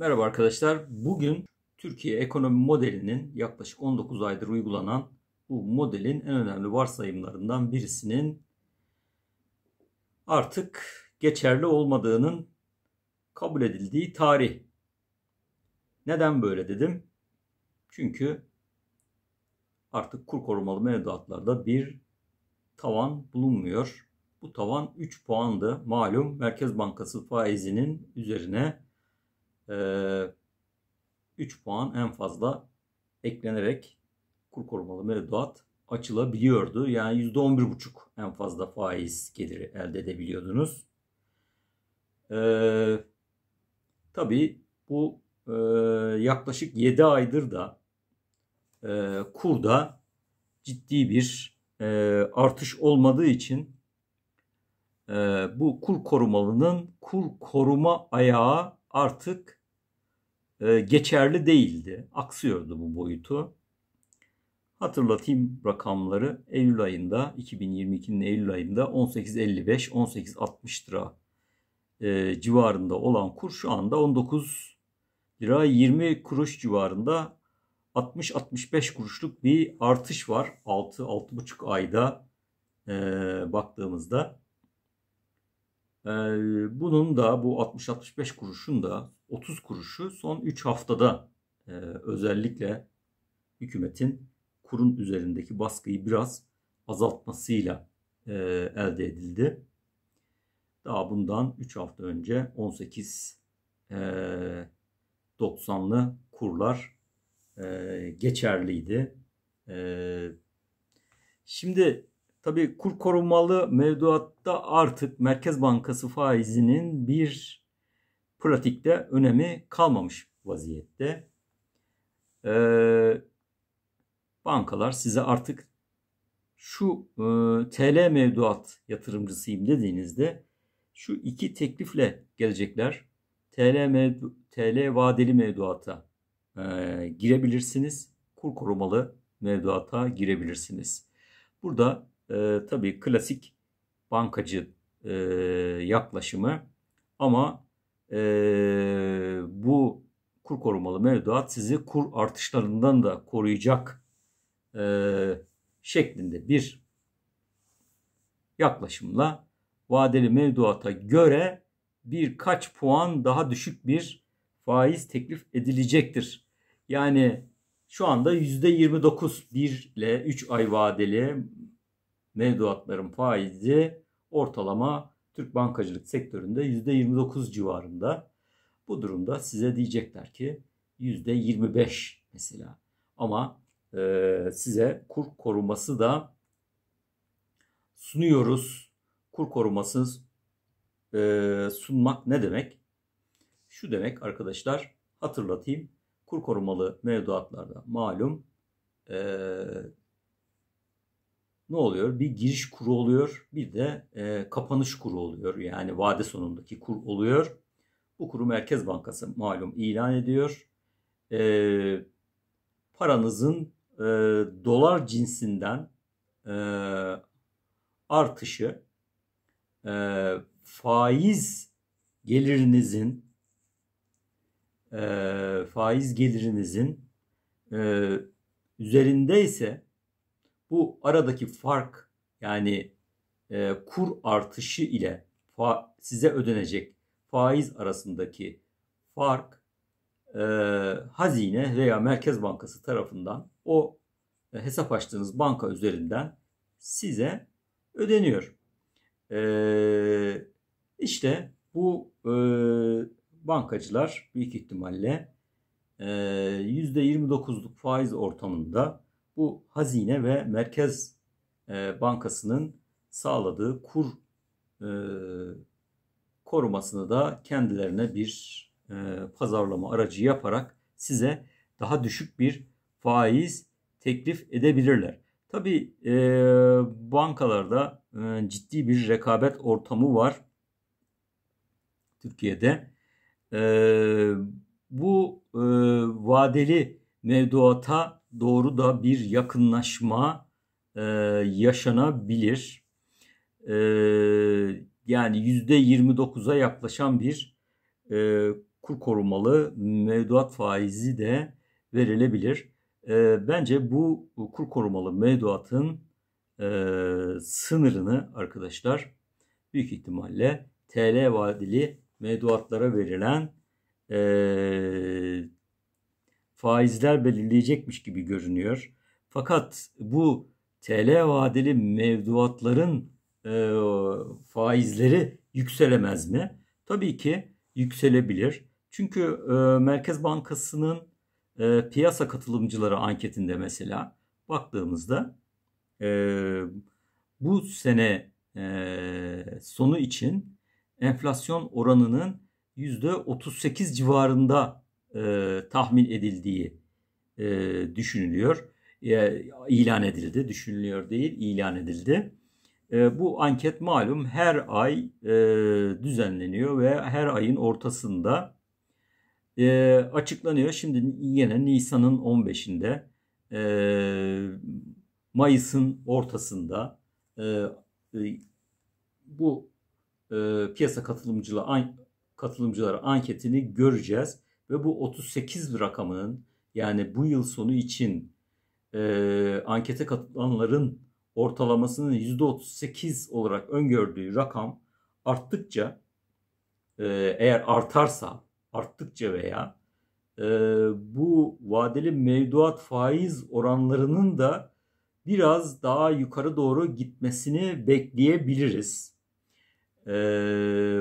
Merhaba arkadaşlar. Bugün Türkiye ekonomi modelinin yaklaşık 19 aydır uygulanan bu modelin en önemli varsayımlarından birisinin artık geçerli olmadığının kabul edildiği tarih. Neden böyle dedim? Çünkü artık kur korumalı mevduatlarda bir tavan bulunmuyor. Bu tavan 3 puandı. Malum Merkez Bankası faizinin üzerine 3 ee, puan en fazla eklenerek kur korumalı mevduat açılabiliyordu. Yani %11,5 en fazla faiz geliri elde edebiliyordunuz. Ee, tabii bu e, yaklaşık 7 aydır da e, kurda ciddi bir e, artış olmadığı için e, bu kur korumalının kur koruma ayağı artık e, geçerli değildi. Aksıyordu bu boyutu. Hatırlatayım rakamları. Eylül ayında 2022'nin Eylül ayında 18.55-18.60 lira e, civarında olan kur şu anda 19 lira 20 kuruş civarında 60-65 kuruşluk bir artış var 6-6,5 ayda e, baktığımızda. Ee, bunun da bu 60-65 kuruşun da 30 kuruşu son 3 haftada e, özellikle hükümetin kurun üzerindeki baskıyı biraz azaltmasıyla e, elde edildi. Daha bundan 3 hafta önce 18 90'lı e, kurlar geçerliydi. Şimdi Tabi kur korumalı mevduatta artık Merkez Bankası faizinin bir pratikte önemi kalmamış vaziyette. Ee, bankalar size artık şu e, TL mevduat yatırımcısıyım dediğinizde şu iki teklifle gelecekler. TL, mevdu, TL vadeli mevduata e, girebilirsiniz. Kur korumalı mevduata girebilirsiniz. Burada e, tabii klasik bankacı e, yaklaşımı ama e, bu kur korumalı mevduat sizi kur artışlarından da koruyacak e, şeklinde bir yaklaşımla vadeli mevduata göre birkaç puan daha düşük bir faiz teklif edilecektir. Yani şu anda %29 1 ile 3 ay vadeli mevduatların faizi ortalama Türk bankacılık sektöründe %29 civarında. Bu durumda size diyecekler ki %25 mesela. Ama e, size kur koruması da sunuyoruz. Kur koruması e, sunmak ne demek? Şu demek arkadaşlar hatırlatayım. Kur korumalı mevduatlarda malum e, ne oluyor? Bir giriş kuru oluyor, bir de e, kapanış kuru oluyor. Yani vade sonundaki kur oluyor. Bu kuru Merkez Bankası malum ilan ediyor. E, paranızın e, dolar cinsinden e, artışı e, faiz gelirinizin e, faiz gelirinizin e, ise bu aradaki fark yani e, kur artışı ile fa, size ödenecek faiz arasındaki fark e, hazine veya Merkez Bankası tarafından o e, hesap açtığınız banka üzerinden size ödeniyor. E, işte bu e, bankacılar büyük ihtimalle %29'luk e, faiz ortamında bu hazine ve merkez e, bankasının sağladığı kur e, korumasını da kendilerine bir e, pazarlama aracı yaparak size daha düşük bir faiz teklif edebilirler. Tabi e, bankalarda e, ciddi bir rekabet ortamı var Türkiye'de. E, bu e, vadeli mevduata doğru da bir yakınlaşma e, yaşanabilir. E, yani %29'a yaklaşan bir e, kur korumalı mevduat faizi de verilebilir. E, bence bu kur korumalı mevduatın e, sınırını arkadaşlar büyük ihtimalle TL vadeli mevduatlara verilen e, faizler belirleyecekmiş gibi görünüyor. Fakat bu TL vadeli mevduatların e, faizleri yükselemez mi? Tabii ki yükselebilir. Çünkü e, Merkez Bankası'nın e, piyasa katılımcıları anketinde mesela baktığımızda e, bu sene e, sonu için enflasyon oranının %38 civarında e, tahmin edildiği e, düşünülüyor. E, ilan edildi, düşünülüyor değil, ilan edildi. E, bu anket malum her ay e, düzenleniyor ve her ayın ortasında e, açıklanıyor. Şimdi yine Nisan'ın 15'inde, e, Mayıs'ın ortasında e, e, bu e, piyasa katılımcıları an, katılımcıları anketini göreceğiz ve bu 38 rakamının yani bu yıl sonu için e, ankete katılanların ortalamasının %38 olarak öngördüğü rakam arttıkça e, eğer artarsa arttıkça veya e, bu vadeli mevduat faiz oranlarının da biraz daha yukarı doğru gitmesini bekleyebiliriz. E,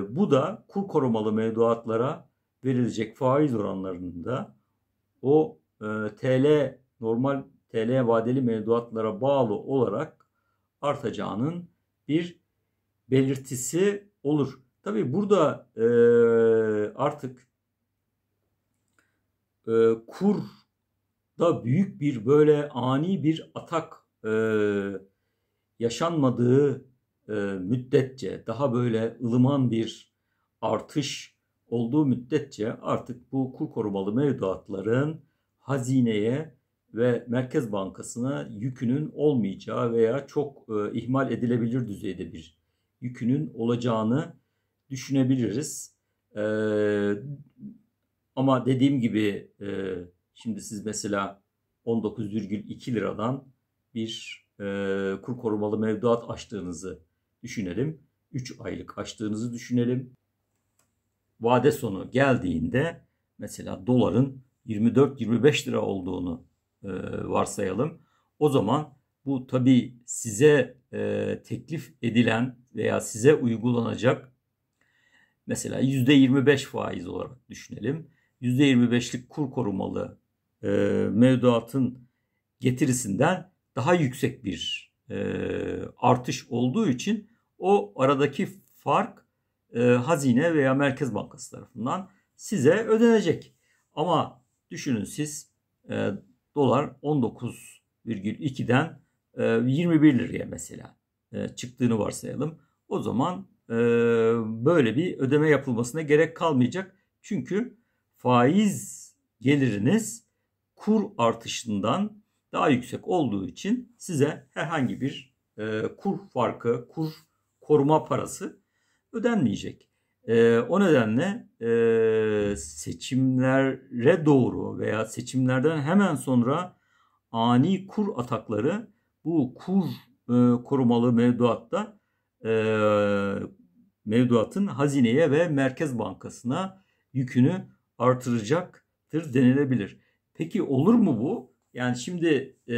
bu da kur korumalı mevduatlara verilecek faiz oranlarında o e, TL normal TL vadeli mevduatlara bağlı olarak artacağının bir belirtisi olur. Tabi burada e, artık e, kur da büyük bir böyle ani bir atak e, yaşanmadığı e, müddetçe daha böyle ılıman bir artış olduğu müddetçe artık bu kur korumalı mevduatların hazineye ve Merkez Bankası'na yükünün olmayacağı veya çok e, ihmal edilebilir düzeyde bir yükünün olacağını düşünebiliriz. E, ama dediğim gibi e, şimdi siz mesela 19,2 liradan bir e, kur korumalı mevduat açtığınızı düşünelim. 3 aylık açtığınızı düşünelim vade sonu geldiğinde mesela doların 24-25 lira olduğunu e, varsayalım. O zaman bu tabi size e, teklif edilen veya size uygulanacak mesela %25 faiz olarak düşünelim. %25'lik kur korumalı e, mevduatın getirisinden daha yüksek bir e, artış olduğu için o aradaki fark e, hazine veya merkez bankası tarafından size ödenecek. Ama düşünün siz e, dolar 19,2'den e, 21 liraya mesela e, çıktığını varsayalım. O zaman e, böyle bir ödeme yapılmasına gerek kalmayacak. Çünkü faiz geliriniz kur artışından daha yüksek olduğu için size herhangi bir e, kur farkı, kur koruma parası ödenmeyecek. E, o nedenle e, seçimlere doğru veya seçimlerden hemen sonra ani kur atakları bu kur e, korumalı mevduatta e, mevduatın hazineye ve Merkez Bankası'na yükünü artıracaktır denilebilir. Peki olur mu bu? Yani şimdi e,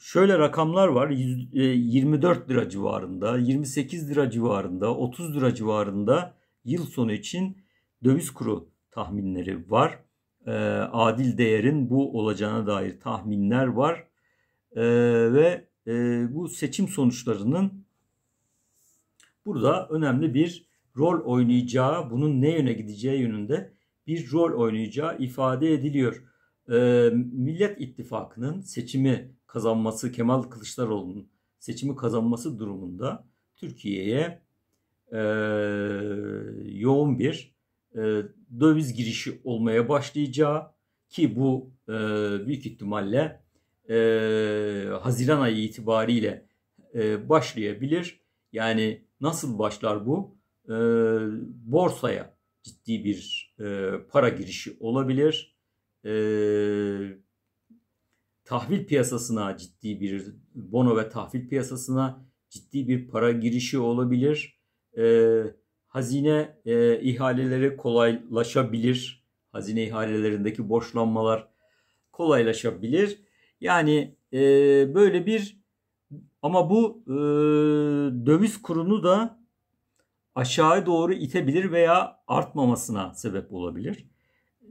Şöyle rakamlar var. 24 e, lira civarında, 28 lira civarında, 30 lira civarında yıl sonu için döviz kuru tahminleri var. E, adil değerin bu olacağına dair tahminler var. E, ve bu seçim sonuçlarının burada önemli bir rol oynayacağı, bunun ne yöne gideceği yönünde bir rol oynayacağı ifade ediliyor e, Millet İttifakı'nın seçimi kazanması, Kemal Kılıçdaroğlu'nun seçimi kazanması durumunda Türkiye'ye e, yoğun bir e, döviz girişi olmaya başlayacağı ki bu e, büyük ihtimalle e, Haziran ayı itibariyle e, başlayabilir. Yani nasıl başlar bu? E, borsaya ciddi bir e, para girişi olabilir e, tahvil piyasasına ciddi bir bono ve tahvil piyasasına ciddi bir para girişi olabilir. E, hazine e, ihaleleri kolaylaşabilir. Hazine ihalelerindeki borçlanmalar kolaylaşabilir. Yani e, böyle bir ama bu e, döviz kurunu da aşağı doğru itebilir veya artmamasına sebep olabilir.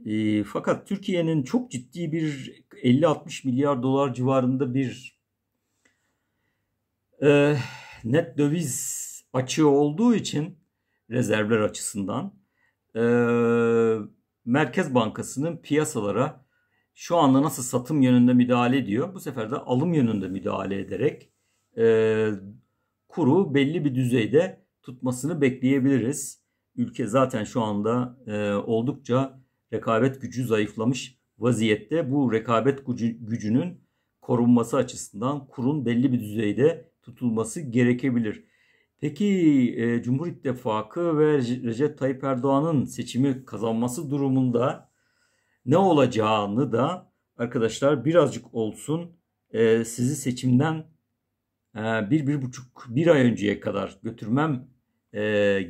E, fakat Türkiye'nin çok ciddi bir 50-60 milyar dolar civarında bir e, net döviz açığı olduğu için rezervler açısından e, Merkez Bankası'nın piyasalara şu anda nasıl satım yönünde müdahale ediyor bu sefer de alım yönünde müdahale ederek e, kuru belli bir düzeyde tutmasını bekleyebiliriz. Ülke zaten şu anda e, oldukça rekabet gücü zayıflamış vaziyette bu rekabet gücü, gücünün korunması açısından kurun belli bir düzeyde tutulması gerekebilir. Peki e, Cumhur İttifakı ve Recep Tayyip Erdoğan'ın seçimi kazanması durumunda ne olacağını da arkadaşlar birazcık olsun e, sizi seçimden e, bir, bir buçuk, bir ay önceye kadar götürmem e,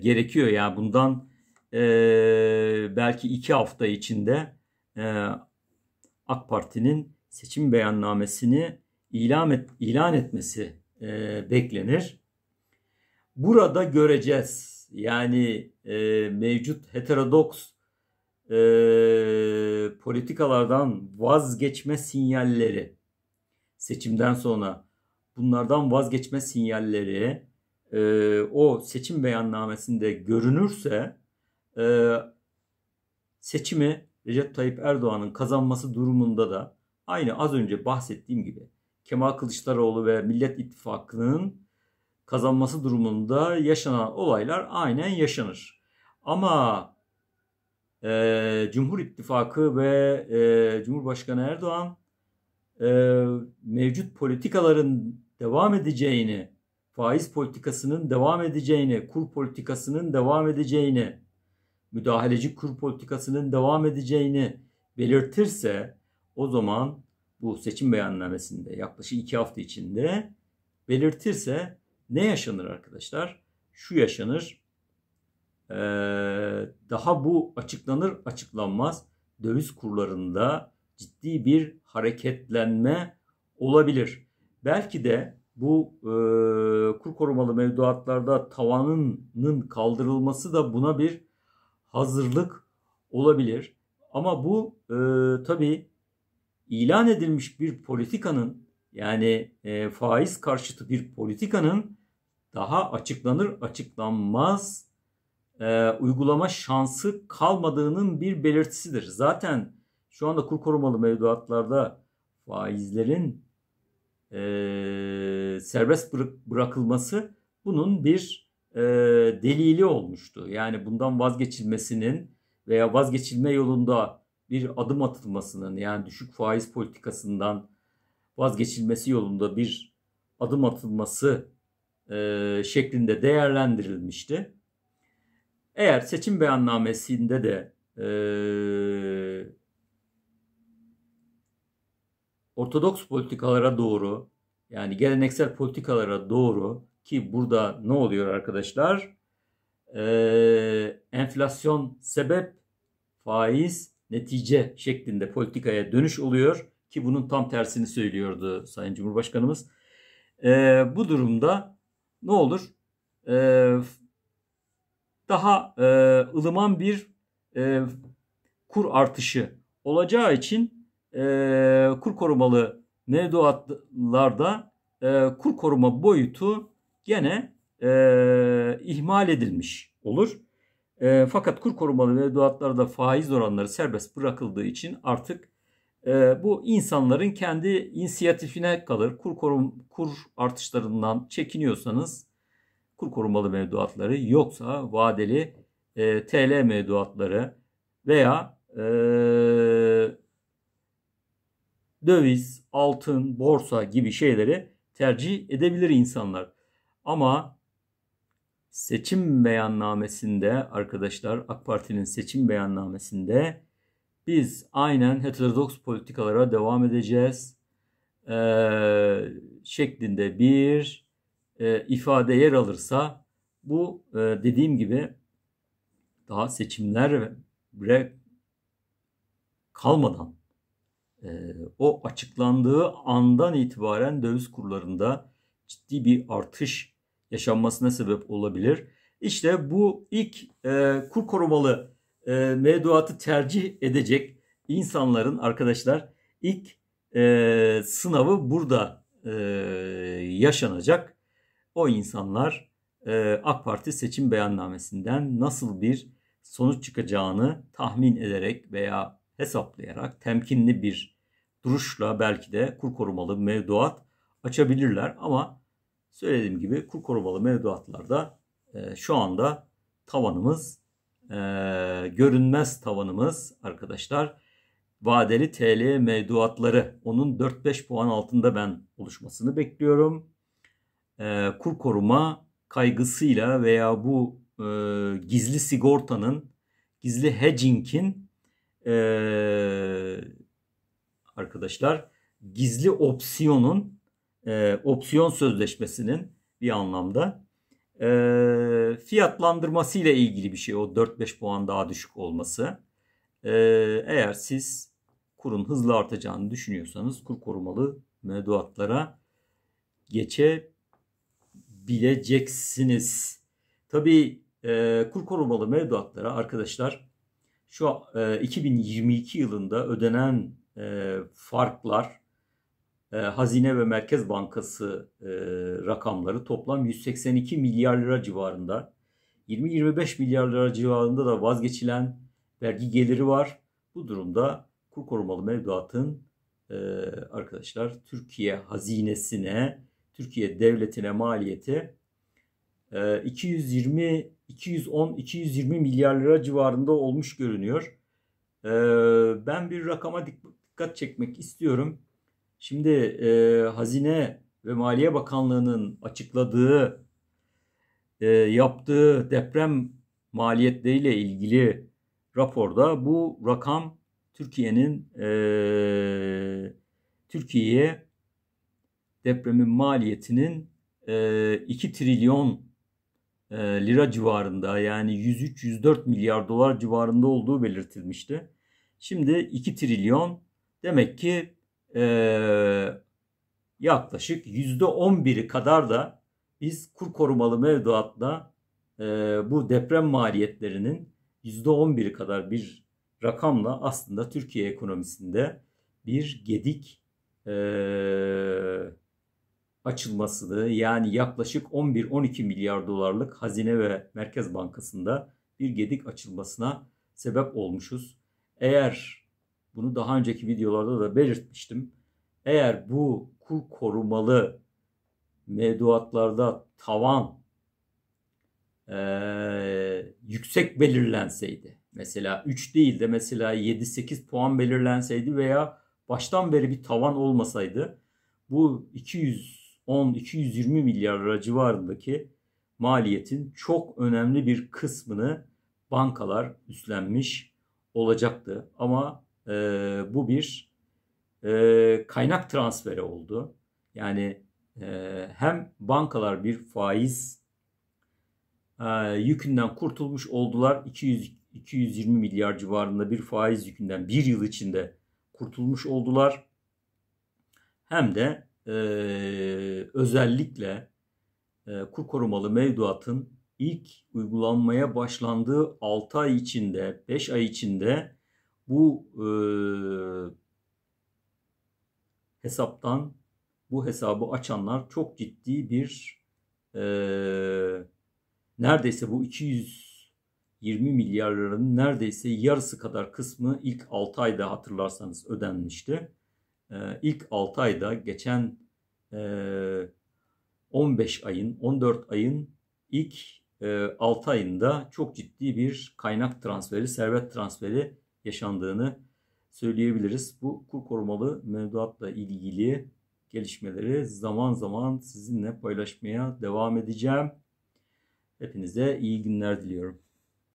gerekiyor. Yani bundan e, belki iki hafta içinde e, AK Parti'nin seçim beyannamesini ilan, et, ilan etmesi e, beklenir. Burada göreceğiz. Yani e, mevcut heterodoks e, politikalardan vazgeçme sinyalleri seçimden sonra bunlardan vazgeçme sinyalleri e, o seçim beyannamesinde görünürse e, seçimi Recep Tayyip Erdoğan'ın kazanması durumunda da aynı az önce bahsettiğim gibi Kemal Kılıçdaroğlu ve Millet İttifakı'nın kazanması durumunda yaşanan olaylar aynen yaşanır. Ama e, Cumhur İttifakı ve e, Cumhurbaşkanı Erdoğan e, mevcut politikaların devam edeceğini, faiz politikasının devam edeceğini, kur politikasının devam edeceğini müdahaleci kur politikasının devam edeceğini belirtirse o zaman bu seçim beyannamesinde yaklaşık iki hafta içinde belirtirse ne yaşanır arkadaşlar? Şu yaşanır. daha bu açıklanır açıklanmaz döviz kurlarında ciddi bir hareketlenme olabilir. Belki de bu e, kur korumalı mevduatlarda tavanının kaldırılması da buna bir hazırlık olabilir. Ama bu e, tabii ilan edilmiş bir politikanın yani e, faiz karşıtı bir politikanın daha açıklanır açıklanmaz e, uygulama şansı kalmadığının bir belirtisidir. Zaten şu anda kur korumalı mevduatlarda faizlerin e, serbest bırakılması bunun bir e, delili olmuştu. Yani bundan vazgeçilmesinin veya vazgeçilme yolunda bir adım atılmasının yani düşük faiz politikasından vazgeçilmesi yolunda bir adım atılması e, şeklinde değerlendirilmişti. Eğer seçim beyannamesinde de e, ortodoks politikalara doğru yani geleneksel politikalara doğru ki burada ne oluyor arkadaşlar? Ee, enflasyon sebep, faiz netice şeklinde politikaya dönüş oluyor. Ki bunun tam tersini söylüyordu Sayın Cumhurbaşkanımız. Ee, bu durumda ne olur? Ee, daha e, ılıman bir e, kur artışı olacağı için e, kur korumalı mevduatlarda e, kur koruma boyutu gene e, ihmal edilmiş olur. E, fakat kur korumalı mevduatlarda faiz oranları serbest bırakıldığı için artık e, bu insanların kendi inisiyatifine kalır. Kur, korum, kur artışlarından çekiniyorsanız kur korumalı mevduatları yoksa vadeli e, TL mevduatları veya e, döviz, altın, borsa gibi şeyleri tercih edebilir insanlar. Ama seçim beyannamesinde arkadaşlar AK Parti'nin seçim beyannamesinde biz aynen heterodoks politikalara devam edeceğiz e, şeklinde bir e, ifade yer alırsa bu e, dediğim gibi daha seçimler bre kalmadan e, o açıklandığı andan itibaren döviz kurlarında ciddi bir artış yaşanmasına sebep olabilir. İşte bu ilk e, kur korumalı e, mevduatı tercih edecek insanların arkadaşlar ilk e, sınavı burada e, yaşanacak. O insanlar e, AK Parti seçim beyannamesinden nasıl bir sonuç çıkacağını tahmin ederek veya hesaplayarak temkinli bir duruşla belki de kur korumalı mevduat açabilirler ama Söylediğim gibi kur korumalı mevduatlarda e, şu anda tavanımız e, görünmez tavanımız arkadaşlar vadeli TL mevduatları onun 4-5 puan altında ben oluşmasını bekliyorum. E, kur koruma kaygısıyla veya bu e, gizli sigortanın gizli hedging'in e, arkadaşlar gizli opsiyonun e, opsiyon sözleşmesinin bir anlamda e, fiyatlandırması ile ilgili bir şey. O 4-5 puan daha düşük olması. E, eğer siz kurun hızlı artacağını düşünüyorsanız kur korumalı mevduatlara geçebileceksiniz. Tabii e, kur korumalı mevduatlara arkadaşlar şu e, 2022 yılında ödenen e, farklar ee, Hazine ve Merkez Bankası e, rakamları toplam 182 milyar lira civarında. 20-25 milyar lira civarında da vazgeçilen vergi geliri var. Bu durumda kur korumalı mevduatın e, arkadaşlar Türkiye hazinesine, Türkiye devletine maliyeti 220 210 220 milyar lira civarında olmuş görünüyor. E, ben bir rakama dikkat çekmek istiyorum. Şimdi e, Hazine ve Maliye Bakanlığı'nın açıkladığı, e, yaptığı deprem maliyetleriyle ilgili raporda bu rakam Türkiye'nin e, Türkiye'ye depremin maliyetinin e, 2 trilyon e, lira civarında yani 103-104 milyar dolar civarında olduğu belirtilmişti. Şimdi 2 trilyon demek ki e, yaklaşık %11'i kadar da biz kur korumalı mevduatla e, bu deprem maliyetlerinin %11'i kadar bir rakamla aslında Türkiye ekonomisinde bir gedik e, açılmasını yani yaklaşık 11-12 milyar dolarlık Hazine ve Merkez Bankası'nda bir gedik açılmasına sebep olmuşuz. Eğer bunu daha önceki videolarda da belirtmiştim. Eğer bu kur korumalı mevduatlarda tavan e, yüksek belirlenseydi, mesela 3 değil de mesela 7-8 puan belirlenseydi veya baştan beri bir tavan olmasaydı bu 210-220 milyar lira civarındaki maliyetin çok önemli bir kısmını bankalar üstlenmiş olacaktı. Ama e, bu bir e, kaynak transferi oldu. Yani e, hem bankalar bir faiz e, yükünden kurtulmuş oldular. 200 220 milyar civarında bir faiz yükünden bir yıl içinde kurtulmuş oldular. Hem de e, özellikle e, kur korumalı mevduatın ilk uygulanmaya başlandığı 6 ay içinde, 5 ay içinde bu e, hesaptan bu hesabı açanlar çok ciddi bir e, neredeyse bu 220 milyar liranın neredeyse yarısı kadar kısmı ilk 6 ayda hatırlarsanız ödenmişti. E, ilk 6 ayda geçen e, 15 ayın 14 ayın ilk 6 ayında çok ciddi bir kaynak transferi, servet transferi yaşandığını söyleyebiliriz. Bu kur korumalı mevduatla ilgili gelişmeleri zaman zaman sizinle paylaşmaya devam edeceğim. Hepinize iyi günler diliyorum.